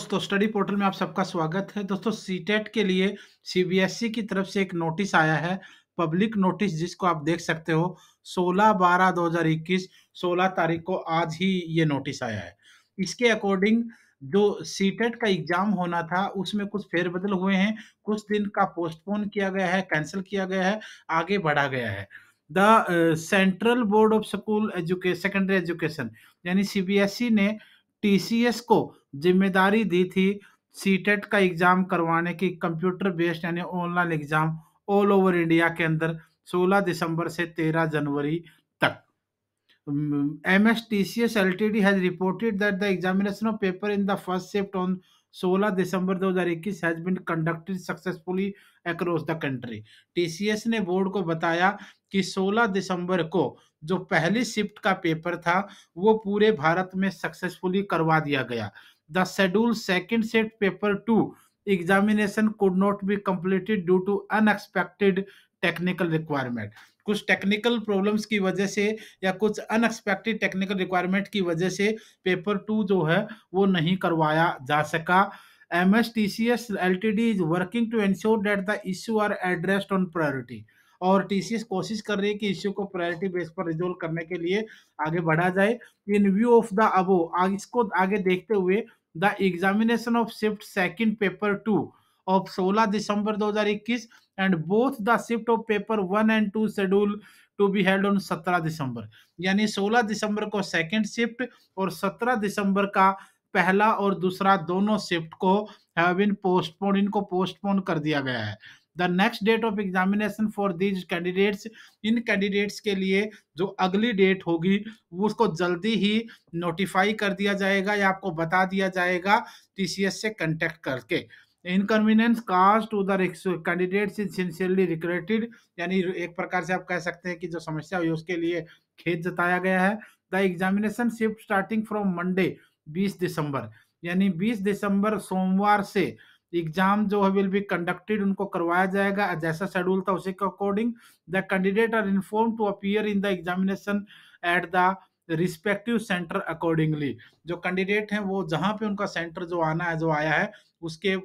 दोस्तों study portal में आप सबका स्वागत है दोस्तों सीटेट e के लिए सीबीएसई e की तरफ से एक नोटिस आया है पब्लिक नोटिस जिसको आप देख सकते हो 16 बारह 2021 16 तारीख को आज ही ये नोटिस आया है इसके अकॉर्डिंग जो सीटेट e का एग्जाम होना था उसमें कुछ फेरबदल हुए हैं कुछ दिन का पोस्टपोन किया गया है कैंसिल किया गया है आगे बढ़ा गया है the central board of school education secondary education यानी सीबीएसई ने टीसीएस को जिम्मेदारी दी थी सीटेट e का एग्जाम करवाने की कंप्यूटर बेस्ड यानी online exam all over India के अंदर 16 दिसंबर से 13 जनवरी तक M S T C S L T D has reported that the examination of paper in the first shift on 16 December 2021 has been conducted successfully across the country TCS ने board को बताया कि 16 दिसंबर को जो पहली शिफ्ट का paper था वो पूरे भारत में सक्सेसफुली करवा दिया गया the schedule second shift paper two examination could not be completed due to unexpected technical requirement कुछ टेक्निकल प्रॉब्लम्स की वजह से या कुछ अनएक्सपेक्टेड टेक्निकल रिक्वायरमेंट की वजह से पेपर टू जो है वो नहीं करवाया जा सका M S T C S L T D is working to ensure that the issue are addressed on priority और टी सी एस कोशिश कर रही है कि इश्यू को प्रायोरिटी बेस पर रिजोल्व करने के लिए आगे बढ़ा जाए in view of the above इसको आगे देखते हुए the examination of shift second paper two of सोलह दिसंबर दो हजार इक्कीस and both the shift of paper one and two schedule to be held on 17 December यानी 16 दिसंबर को सेकेंड शिफ्ट और 17 दिसंबर का पहला और दूसरा दोनों शिफ्ट को हैव बीन पोस्टपोन इनको पोस्टपोन कर दिया गया है the next date of examination for these candidates इन कैंडिडेट्स के लिए जो अगली डेट होगी वो उसको जल्दी ही नोटिफाई कर दिया जाएगा या आपको बता दिया जाएगा टी से कॉन्टेक्ट करके inconvenience caused caused to the candidates is यानी एक प्रकार से आप कह सकते हैं कि जो समस्या हुई उसके लिए खेत जताया गया है the examination shift starting from Monday 20 December यानी 20 दिसंबर सोमवार से एग्जाम जो है विल बी कंडक्टेड उनको करवाया जाएगा जैसा शेड्यूल था उसी के according the candidate are inform to appear in the examination at the respective centre accordingly जो कैंडिडेट हैं वो जहाँ पे उनका सेंटर जो आना है जो आया है उसके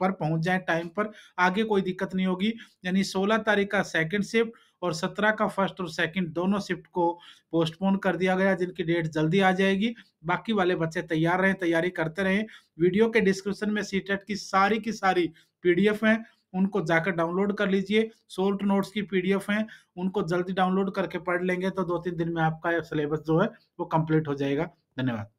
पर पहुंच जाए टाइम पर आगे कोई दिक्कत नहीं होगी यानी 16 तारीख का सेकंड शिफ्ट और 17 का फर्स्ट और सेकंड दोनों शिफ्ट को पोस्टपोन कर दिया गया जिनकी डेट जल्दी आ जाएगी बाकी वाले बच्चे तैयार रहें तैयारी करते रहें वीडियो के डिस्क्रिप्शन में सी की सारी की सारी पीडीएफ है उनको जाकर डाउनलोड कर लीजिए सोल्ट नोट्स की पीडीएफ हैं उनको जल्दी डाउनलोड करके पढ़ लेंगे तो दो तीन दिन में आपका सिलेबस जो है वो कंप्लीट हो जाएगा धन्यवाद